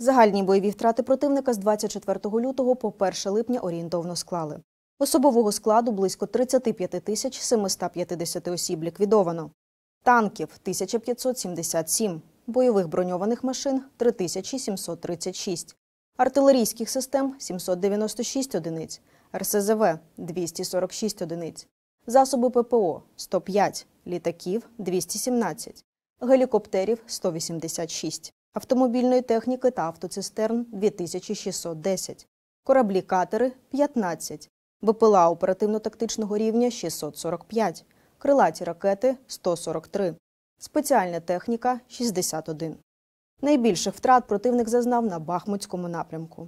Загальні бойові втрати противника з 24 лютого по 1 липня орієнтовно склали. Особового складу близько 35 тисяч 750 осіб ліквідовано, танків 1577, бойових броньованих машин 3736, артилерійських систем 796 одиниць, РСЗВ 246 одиниць, засоби ППО 105, літаків 217, гелікоптерів 186 автомобільної техніки та автоцистерн 2610, кораблі катери 15, БПЛА оперативно-тактичного рівня 645, крилаті ракети 143, спеціальна техніка 61. Найбільших втрат противник зазнав на Бахмутському напрямку.